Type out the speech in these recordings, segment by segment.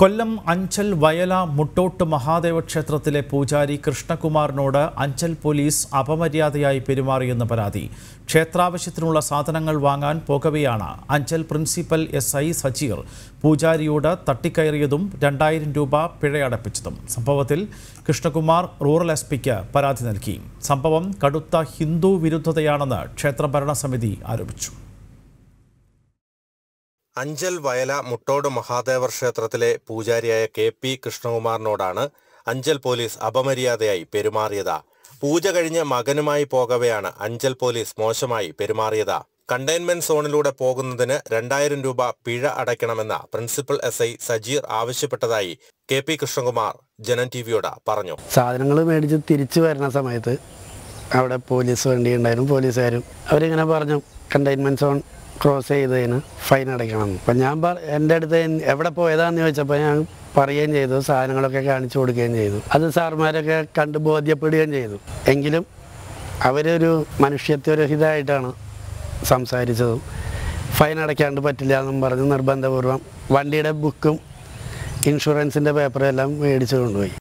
കൊല്ലം അഞ്ചൽ വയല മുട്ടോട്ട് മഹാദേവ ക്ഷേത്രത്തിലെ പൂജാരി കൃഷ്ണകുമാറിനോട് അഞ്ചൽ പോലീസ് അപമര്യാദയായി പെരുമാറിയെന്ന് പരാതി ക്ഷേത്രാവശ്യത്തിനുള്ള സാധനങ്ങൾ വാങ്ങാൻ പോകവെയാണ് Anchal principal S I Sajeer പൂജാരിയോട് തട്ടിക്കയറിയതും രണ്ടായിരം രൂപ പിഴയടപ്പിച്ചതും സംഭവത്തിൽ കൃഷ്ണകുമാർ റൂറൽ എസ് പിക്ക് പരാതി നൽകി സംഭവം കടുത്ത ഹിന്ദു വിരുദ്ധതയാണെന്ന് ക്ഷേത്ര ഭരണസമിതി ആരോപിച്ചു അഞ്ചൽ വയല മുട്ടോട് മഹാദേവർ ക്ഷേത്രത്തിലെ പൂജാരിയായ കെ പി കൃഷ്ണകുമാറിനോടാണ് അഞ്ചൽ പോലീസ് അപമര്യാദയായി പെരുമാറിയത് പൂജ കഴിഞ്ഞ് മകനുമായി പോകവെയാണ് അഞ്ചൽ പോലീസ് മോശമായി പെരുമാറിയത് കണ്ടെയ്ൻമെന്റ് സോണിലൂടെ പോകുന്നതിന് രണ്ടായിരം രൂപ പിഴ അടയ്ക്കണമെന്ന പ്രിൻസിപ്പൽ എസ് ഐ സജീർ ആവശ്യപ്പെട്ടതായി K P Krishnakumar Janam T വിയോട് പറഞ്ഞു സാധനങ്ങൾ മേടിച്ച് തിരിച്ചു വരുന്ന സമയത്ത് അവിടെ പോലീസ് വണ്ടി ഉണ്ടായിരുന്നു പോലീസുകാരും അവരിങ്ങനെ പറഞ്ഞു കണ്ടെയ്ൻമെന്റ് സോൺ ക്രോസ് ചെയ്തതിന് ഫൈൻ അടയ്ക്കണം അപ്പം ഞാൻ എൻ്റെ അടുത്ത് എവിടെ പോയതാന്ന് ചോദിച്ചപ്പോൾ ഞാൻ പറയുകയും ചെയ്തു സാധനങ്ങളൊക്കെ കാണിച്ചു കൊടുക്കുകയും ചെയ്തു അത് സാർമാരൊക്കെ കണ്ട് ബോധ്യപ്പെടുകയും ചെയ്തു എങ്കിലും അവരൊരു മനുഷ്യത്വരഹിതമായിട്ടാണ് സംസാരിച്ചതും ഫൈൻ അടയ്ക്കാണ്ട് പറ്റില്ല എന്നും പറഞ്ഞ് നിർബന്ധപൂർവ്വം വണ്ടിയുടെ ബുക്കും ഇൻഷുറൻസിന്റെ പേപ്പറും എല്ലാം മേടിച്ചു കൊണ്ടുപോയി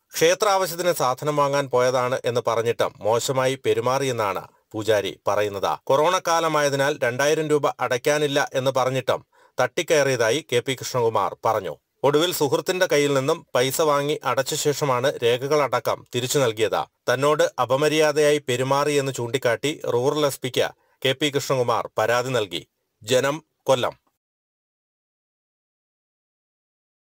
ആവശ്യത്തിന് സാധനം വാങ്ങാൻ പോയതാണ് എന്ന് പറഞ്ഞിട്ടും മോശമായി പെരുമാറിയെന്നാണ് പൂജാരി പറയുന്നത് കൊറോണ കാലമായതിനാൽ രണ്ടായിരം രൂപ അടയ്ക്കാനില്ല എന്ന് പറഞ്ഞിട്ടും തട്ടിക്കയറിയതായി കെ പി കൃഷ്ണകുമാർ പറഞ്ഞു ഒടുവിൽ സുഹൃത്തിന്റെ കയ്യിൽ നിന്നും പൈസ വാങ്ങി അടച്ച ശേഷമാണ് രേഖകളടക്കം തിരിച്ചു നൽകിയത് തന്നോട് അപമര്യാദയായി പെരുമാറിയെന്ന് ചൂണ്ടിക്കാട്ടി റൂറൽ എസ് പിക്ക് കെ പി കൃഷ്ണകുമാർ പരാതി നൽകി ജനം കൊല്ലം